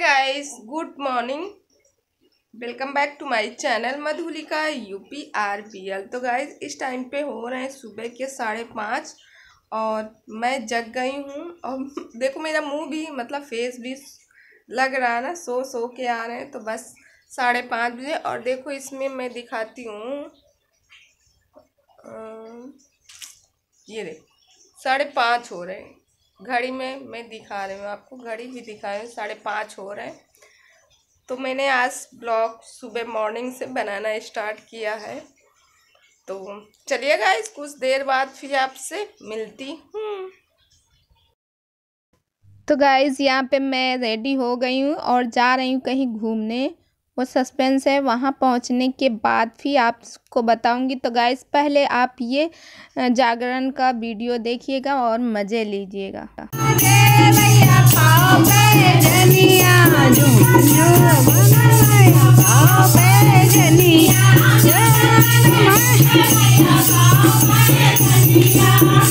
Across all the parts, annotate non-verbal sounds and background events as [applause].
Guys good morning welcome back to my channel Madhulika P R B L तो guys इस time पे हो रहे हैं सुबह के साढ़े पाँच और मैं जग गई हूँ और [laughs] देखो मेरा मुंह भी मतलब फेस भी लग रहा है ना सो सो के आ रहे हैं तो बस साढ़े पाँच बजे और देखो इसमें मैं दिखाती हूँ ये देख साढ़े पाँच हो रहे हैं घड़ी में मैं दिखा रही हूँ आपको घड़ी भी दिखा रही हूँ साढ़े पाँच हो रहे हैं तो मैंने आज ब्लॉग सुबह मॉर्निंग से बनाना स्टार्ट किया है तो चलिएगा इस कुछ देर बाद फिर आपसे मिलती हूँ तो गाइज़ यहाँ पे मैं रेडी हो गई हूँ और जा रही हूँ कहीं घूमने वो सस्पेंस है वहाँ पहुँचने के बाद भी आपको बताऊँगी तो गाइस पहले आप ये जागरण का वीडियो देखिएगा और मज़े लीजिएगा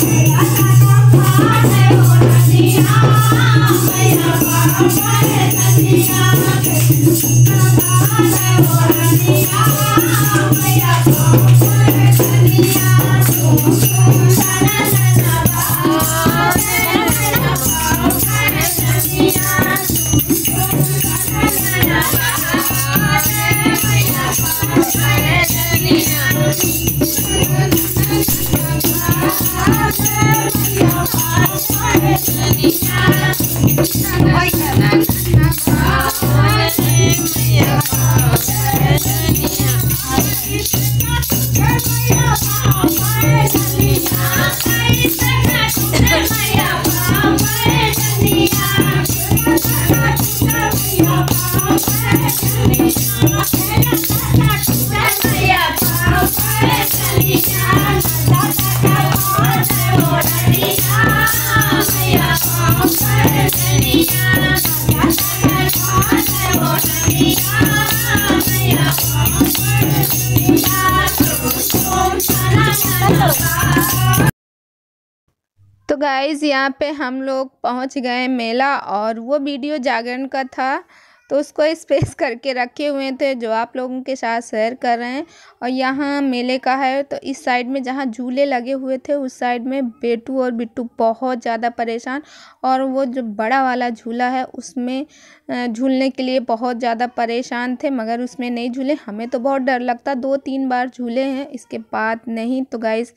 Yeah. Oi, गाइज़ यहाँ पे हम लोग पहुँच गए मेला और वो वीडियो जागरण का था तो उसको स्पेस [laughs] करके रखे हुए थे जो आप लोगों के साथ शेयर कर रहे हैं और यहाँ मेले का है तो इस साइड में जहाँ झूले लगे हुए थे उस साइड में बेटू और बिट्टू बहुत ज़्यादा परेशान और वो जो बड़ा वाला झूला है उसमें झूलने के लिए बहुत ज़्यादा परेशान थे मगर उसमें नहीं झूले हमें तो बहुत डर लगता दो तीन बार झूले हैं इसके बाद नहीं तो गाइज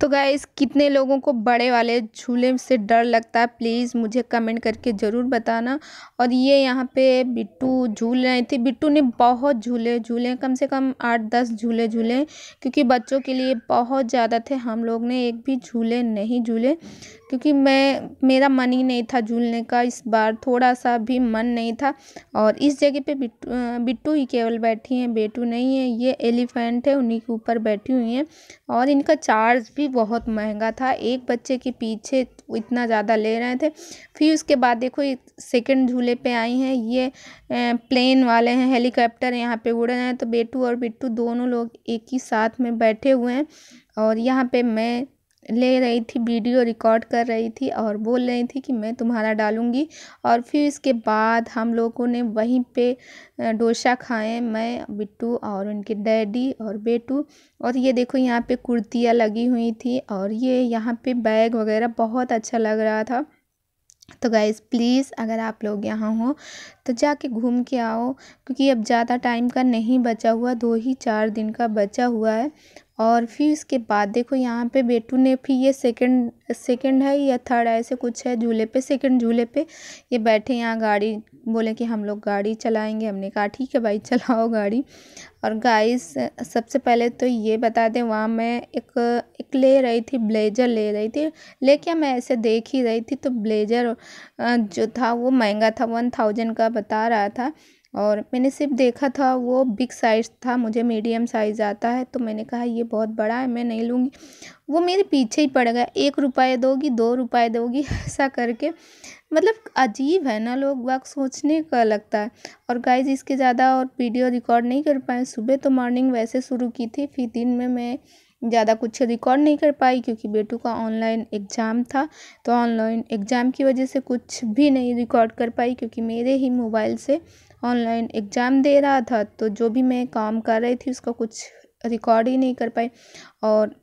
तो गाइस कितने लोगों को बड़े वाले झूले से डर लगता है प्लीज़ मुझे कमेंट करके ज़रूर बताना और ये यहाँ पे बिट्टू झूल रहे थे बिट्टू ने बहुत झूले झूले कम से कम आठ दस झूले झूले क्योंकि बच्चों के लिए बहुत ज़्यादा थे हम लोग ने एक भी झूले नहीं झूले क्योंकि मैं मेरा मन ही नहीं था झूलने का इस बार थोड़ा सा भी मन नहीं था और इस जगह पर बिट्टू बिट्टू ही केवल बैठी हैं बेटू नहीं है ये एलिफेंट है उन्हीं के ऊपर बैठी हुई हैं और इनका चार्ज भी बहुत महंगा था एक बच्चे के पीछे इतना ज़्यादा ले रहे थे फिर उसके बाद देखो सेकंड झूले पे आई हैं ये प्लेन वाले हैं हेलीकॉप्टर यहाँ पे उड़ रहे हैं तो बेटू और बिट्टू दोनों लोग एक ही साथ में बैठे हुए हैं और यहाँ पे मैं ले रही थी वीडियो रिकॉर्ड कर रही थी और बोल रही थी कि मैं तुम्हारा डालूँगी और फिर इसके बाद हम लोगों ने वहीं पे डोसा खाए मैं बिट्टू और उनके डैडी और बेटू और ये देखो यहाँ पे कुर्तियाँ लगी हुई थी और ये यहाँ पे बैग वगैरह बहुत अच्छा लग रहा था तो गाइज़ प्लीज़ अगर आप लोग यहाँ हो तो जाके घूम के आओ क्योंकि अब ज़्यादा टाइम का नहीं बचा हुआ दो ही चार दिन का बचा हुआ है और फिर इसके बाद देखो यहाँ पे बेटू ने फिर ये सेकंड सेकंड है या थर्ड ऐसे कुछ है झूले पे सेकंड झूले पे ये बैठे यहाँ गाड़ी बोले कि हम लोग गाड़ी चलाएंगे हमने कहा ठीक है भाई चलाओ गाड़ी और गाइस सबसे पहले तो ये बता दें वहाँ मैं एक एक ले रही थी ब्लेज़र ले रही थी लेके मैं ऐसे देख ही रही थी तो ब्लेज़र जो था वो महंगा था वन थाउजेंड का बता रहा था और मैंने सिर्फ देखा था वो बिग साइज़ था मुझे मीडियम साइज़ आता है तो मैंने कहा ये बहुत बड़ा है मैं नहीं लूँगी वो मेरे पीछे ही पड़ गया एक रुपये दोगी दो रुपये दोगी [laughs] ऐसा करके मतलब अजीब है ना लोग वक्त सोचने का लगता है और गाइज इसके ज़्यादा और वीडियो रिकॉर्ड नहीं कर पाए सुबह तो मॉर्निंग वैसे शुरू की थी फिर दिन में मैं ज़्यादा कुछ रिकॉर्ड नहीं कर पाई क्योंकि बेटू का ऑनलाइन एग्ज़ाम था तो ऑनलाइन एग्ज़ाम की वजह से कुछ भी नहीं रिकॉर्ड कर पाई क्योंकि मेरे ही मोबाइल से ऑनलाइन एग्जाम दे रहा था तो जो भी मैं काम कर रही थी उसका कुछ रिकॉर्ड ही नहीं कर पाई और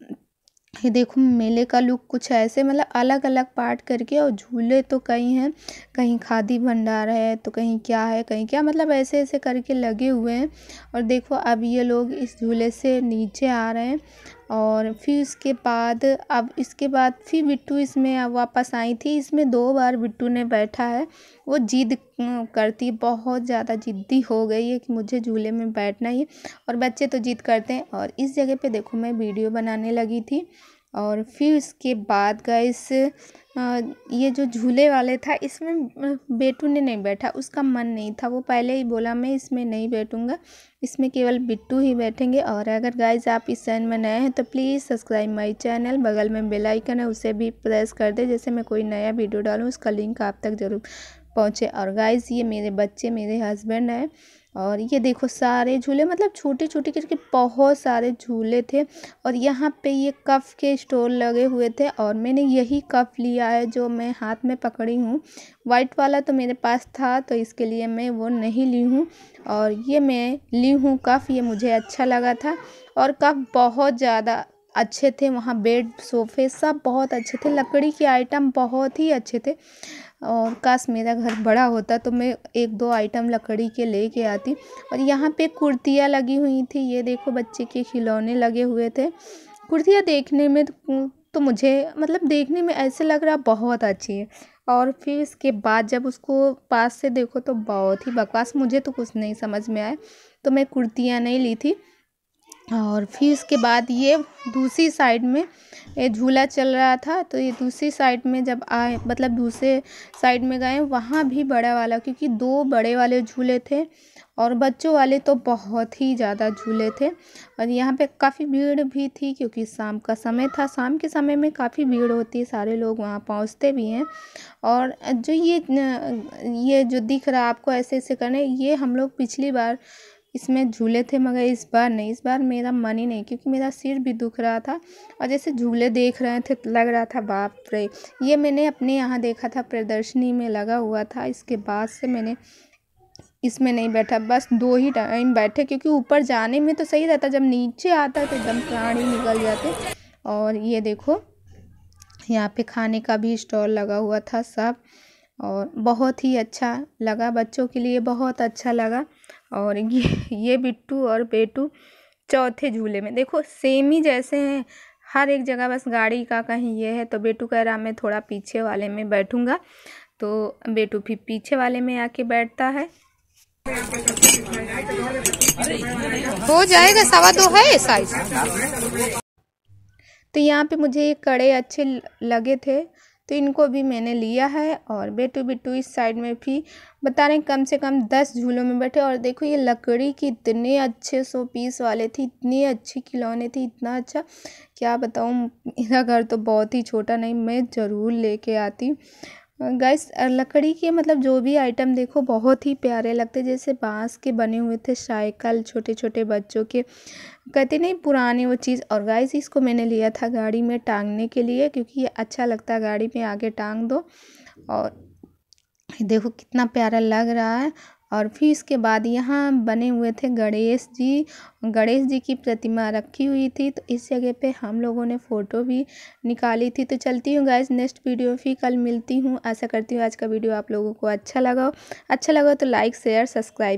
ये देखो मेले का लुक कुछ ऐसे मतलब अलग अलग पार्ट करके और झूले तो कहीं हैं कहीं खादी भंडार है तो कहीं क्या है कहीं क्या मतलब ऐसे ऐसे करके लगे हुए हैं और देखो अब ये लोग इस झूले से नीचे आ रहे हैं और फिर उसके बाद अब इसके बाद फिर बिट्टू इसमें वापस आई थी इसमें दो बार बिट्टू ने बैठा है वो जिद करती बहुत ज़्यादा ज़िद्दी हो गई है कि मुझे झूले में बैठना ही और बच्चे तो जिद करते हैं और इस जगह पे देखो मैं वीडियो बनाने लगी थी और फिर उसके बाद गाइस ये जो झूले वाले था इसमें बेटू ने नहीं बैठा उसका मन नहीं था वो पहले ही बोला मैं इसमें नहीं बैठूंगा इसमें केवल बिट्टू ही बैठेंगे और अगर गाइज आप इस चैनल में नए हैं तो प्लीज़ सब्सक्राइब माई चैनल बगल में बेल आइकन है उसे भी प्रेस कर दे जैसे मैं कोई नया वीडियो डालूँ उसका लिंक आप तक ज़रूर पहुँचे और गाइज़ ये मेरे बच्चे मेरे हस्बैंड हैं और ये देखो सारे झूले मतलब छोटे छोटे करके बहुत सारे झूले थे और यहाँ पे ये कफ़ के स्टोर लगे हुए थे और मैंने यही कफ़ लिया है जो मैं हाथ में पकड़ी हूँ वाइट वाला तो मेरे पास था तो इसके लिए मैं वो नहीं ली हूँ और ये मैं ली हूँ कफ़ ये मुझे अच्छा लगा था और कफ़ बहुत ज़्यादा अच्छे थे वहाँ बेड सोफ़े सब बहुत अच्छे थे लकड़ी के आइटम बहुत ही अच्छे थे और काश मेरा घर बड़ा होता तो मैं एक दो आइटम लकड़ी के लेके आती और यहाँ पे कुर्तियाँ लगी हुई थी ये देखो बच्चे के खिलौने लगे हुए थे कुर्तियाँ देखने में तो मुझे मतलब देखने में ऐसे लग रहा बहुत अच्छी है और फिर इसके बाद जब उसको पास से देखो तो बहुत ही बकवास मुझे तो कुछ नहीं समझ में आया तो मैं कुर्तियाँ नहीं ली थी और फिर उसके बाद ये दूसरी साइड में ये झूला चल रहा था तो ये दूसरी साइड में जब आए मतलब दूसरे साइड में गए वहाँ भी बड़ा वाला क्योंकि दो बड़े वाले झूले थे और बच्चों वाले तो बहुत ही ज़्यादा झूले थे और यहाँ पे काफ़ी भीड़ भी थी क्योंकि शाम का समय था शाम के समय में काफ़ी भीड़ होती है सारे लोग वहाँ पहुँचते भी हैं और जो ये ये जो दिख रहा आपको ऐसे ऐसे करने ये हम लोग पिछली बार इसमें झूले थे मगर इस बार नहीं इस बार मेरा मन ही नहीं क्योंकि मेरा सिर भी दुख रहा था और जैसे झूले देख रहे थे लग रहा था बाप रे ये मैंने अपने यहाँ देखा था प्रदर्शनी में लगा हुआ था इसके बाद से मैंने इसमें नहीं बैठा बस दो ही टाइम बैठे क्योंकि ऊपर जाने में तो सही रहता जब नीचे आता तो एकदम प्राण ही निकल जाते और ये देखो यहाँ पे खाने का भी स्टॉल लगा हुआ था सब और बहुत ही अच्छा लगा बच्चों के लिए बहुत अच्छा लगा और [laughs] ये ये बिट्टू और पेटू चौथे झूले में देखो सेम ही जैसे हैं हर एक जगह बस गाड़ी का कहीं ये है तो बेटू कह रहा मैं थोड़ा पीछे वाले में बैठूंगा तो बेटू भी पीछे वाले में आके बैठता है हो जाएगा सवा दो है साइज तो यहाँ पे मुझे ये कड़े अच्छे लगे थे तो इनको भी मैंने लिया है और बेटू बेटू इस साइड में भी बता रहे हैं कम से कम दस झूलों में बैठे और देखो ये लकड़ी की इतने अच्छे सो पीस वाले थे इतने अच्छे खिलौने थे इतना अच्छा क्या बताऊँ मेरा घर तो बहुत ही छोटा नहीं मैं ज़रूर लेके आती गैस लकड़ी के मतलब जो भी आइटम देखो बहुत ही प्यारे लगते जैसे बाँस के बने हुए थे साइकिल छोटे छोटे बच्चों के कहते नहीं पुराने वो चीज़ और गैस इसको मैंने लिया था गाड़ी में टांगने के लिए क्योंकि ये अच्छा लगता है गाड़ी में आगे टांग दो और देखो कितना प्यारा लग रहा है और फिर इसके बाद यहाँ बने हुए थे गणेश जी गणेश जी की प्रतिमा रखी हुई थी तो इस जगह पे हम लोगों ने फ़ोटो भी निकाली थी तो चलती हूँ गाइज नेक्स्ट वीडियो फिर कल मिलती हूँ ऐसा करती हूँ आज का वीडियो आप लोगों को अच्छा लगा अच्छा लगा तो लाइक शेयर सब्सक्राइब